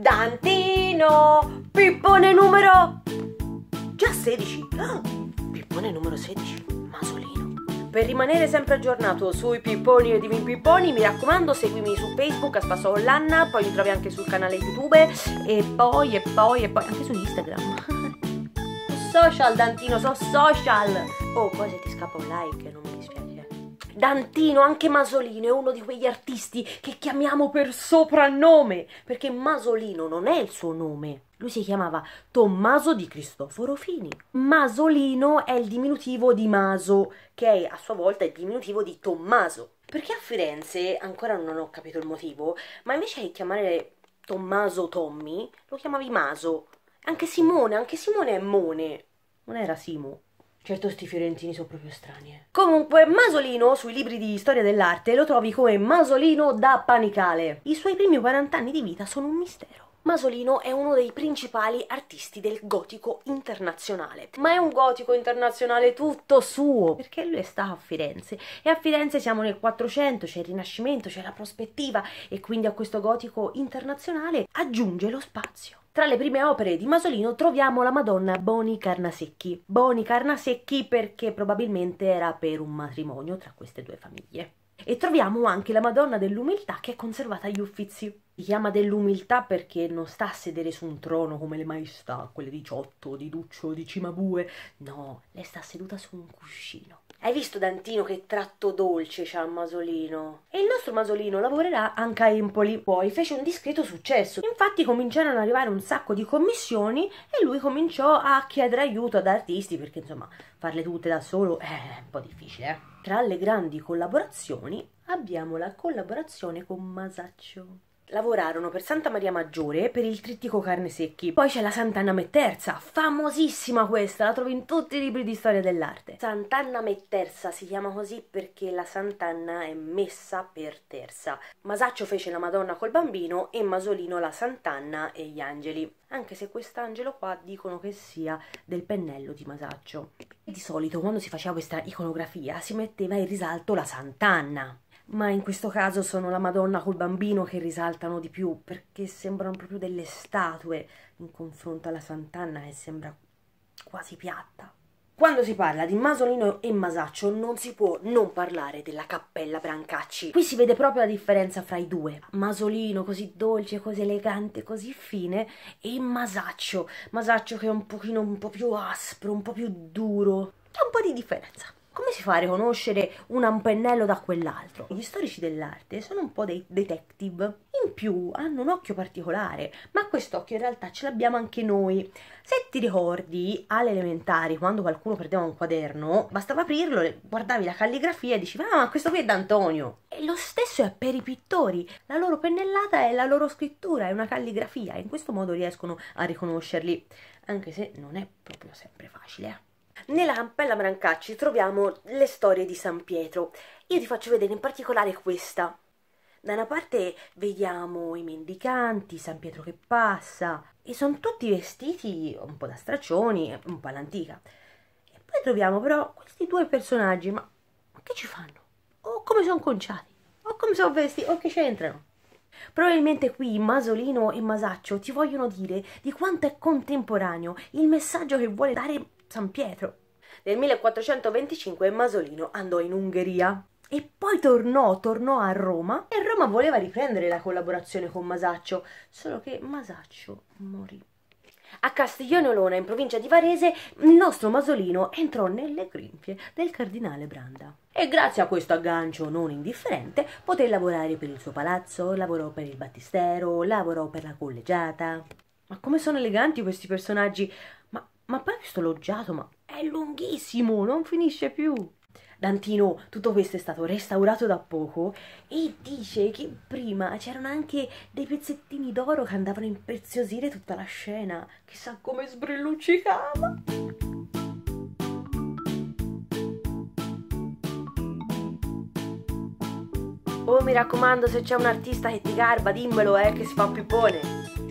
Dantino, pippone numero... Già 16. Ah, pippone numero 16, Masolino. Per rimanere sempre aggiornato sui pipponi e divin pipponi, mi raccomando, seguimi su Facebook a Spasso Collanna, poi mi trovi anche sul canale YouTube e poi e poi e poi anche su Instagram. social Dantino, so social. Oh, poi se ti scappa un like, non Dantino, anche Masolino è uno di quegli artisti che chiamiamo per soprannome, perché Masolino non è il suo nome. Lui si chiamava Tommaso di Cristoforo Fini. Masolino è il diminutivo di Maso, che è a sua volta il diminutivo di Tommaso. Perché a Firenze, ancora non ho capito il motivo, ma invece di chiamare Tommaso Tommy, lo chiamavi Maso. Anche Simone, anche Simone è Mone. Non era Simo. Certo sti fiorentini sono proprio strani, eh. Comunque, Masolino, sui libri di storia dell'arte, lo trovi come Masolino da Panicale. I suoi primi 40 anni di vita sono un mistero. Masolino è uno dei principali artisti del gotico internazionale, ma è un gotico internazionale tutto suo, perché lui è stato a Firenze e a Firenze siamo nel 400, c'è il Rinascimento, c'è la prospettiva e quindi a questo gotico internazionale aggiunge lo spazio. Tra le prime opere di Masolino troviamo la Madonna Boni Carnasecchi. Boni Carnasecchi perché probabilmente era per un matrimonio tra queste due famiglie. E troviamo anche la Madonna dell'Umiltà che è conservata agli Uffizi. Si chiama dell'Umiltà perché non sta a sedere su un trono come le maestà, quelle di Ciotto, di Duccio, di Cimabue. No, lei sta seduta su un cuscino hai visto Dantino che tratto dolce c'ha Masolino? E il nostro Masolino lavorerà anche a Empoli. Poi fece un discreto successo. Infatti cominciarono ad arrivare un sacco di commissioni e lui cominciò a chiedere aiuto ad artisti perché insomma farle tutte da solo è un po' difficile. Eh? Tra le grandi collaborazioni abbiamo la collaborazione con Masaccio lavorarono per Santa Maria Maggiore per il trittico carne secchi. Poi c'è la Sant'Anna Metterza, famosissima questa, la trovi in tutti i libri di storia dell'arte. Sant'Anna Metterza si chiama così perché la Sant'Anna è messa per terza. Masaccio fece la Madonna col bambino e Masolino la Sant'Anna e gli angeli anche se quest'angelo qua dicono che sia del pennello di Masaccio. di solito quando si faceva questa iconografia si metteva in risalto la Sant'Anna, ma in questo caso sono la Madonna col bambino che risaltano di più perché sembrano proprio delle statue in confronto alla Sant'Anna che sembra quasi piatta. Quando si parla di Masolino e Masaccio non si può non parlare della Cappella Brancacci. Qui si vede proprio la differenza fra i due. Masolino così dolce, così elegante, così fine e Masaccio. Masaccio che è un pochino un po' più aspro, un po' più duro. C'è un po' di differenza come si fa a riconoscere un pennello da quell'altro? Gli storici dell'arte sono un po' dei detective. In più hanno un occhio particolare, ma quest'occhio in realtà ce l'abbiamo anche noi. Se ti ricordi, alle elementari, quando qualcuno perdeva un quaderno, bastava aprirlo, guardavi la calligrafia e diceva: ah ma questo qui è d'Antonio. E lo stesso è per i pittori, la loro pennellata è la loro scrittura, è una calligrafia, in questo modo riescono a riconoscerli, anche se non è proprio sempre facile. Eh. Nella campella Brancacci troviamo le storie di San Pietro. Io ti faccio vedere in particolare questa. Da una parte vediamo i mendicanti, San Pietro che passa, e sono tutti vestiti un po' da straccioni, un po' all'antica. E poi troviamo però questi due personaggi, ma che ci fanno? O come sono conciati? O come sono vestiti? O che c'entrano? Probabilmente qui Masolino e Masaccio ti vogliono dire di quanto è contemporaneo il messaggio che vuole dare San Pietro. Nel 1425 Masolino andò in Ungheria e poi tornò, tornò a Roma e Roma voleva riprendere la collaborazione con Masaccio, solo che Masaccio morì. A Castiglione Olona, in provincia di Varese, il nostro Masolino entrò nelle grinfie del cardinale Branda. E grazie a questo aggancio non indifferente poté lavorare per il suo palazzo, lavorò per il battistero, lavorò per la collegiata. Ma come sono eleganti questi personaggi! Ma ma poi questo loggiato, ma è lunghissimo, non finisce più. Dantino, tutto questo è stato restaurato da poco e dice che prima c'erano anche dei pezzettini d'oro che andavano a impreziosire tutta la scena. Chissà come sbrilluccicava. Oh, mi raccomando, se c'è un artista che ti garba, dimmelo, eh, che si fa un pippone.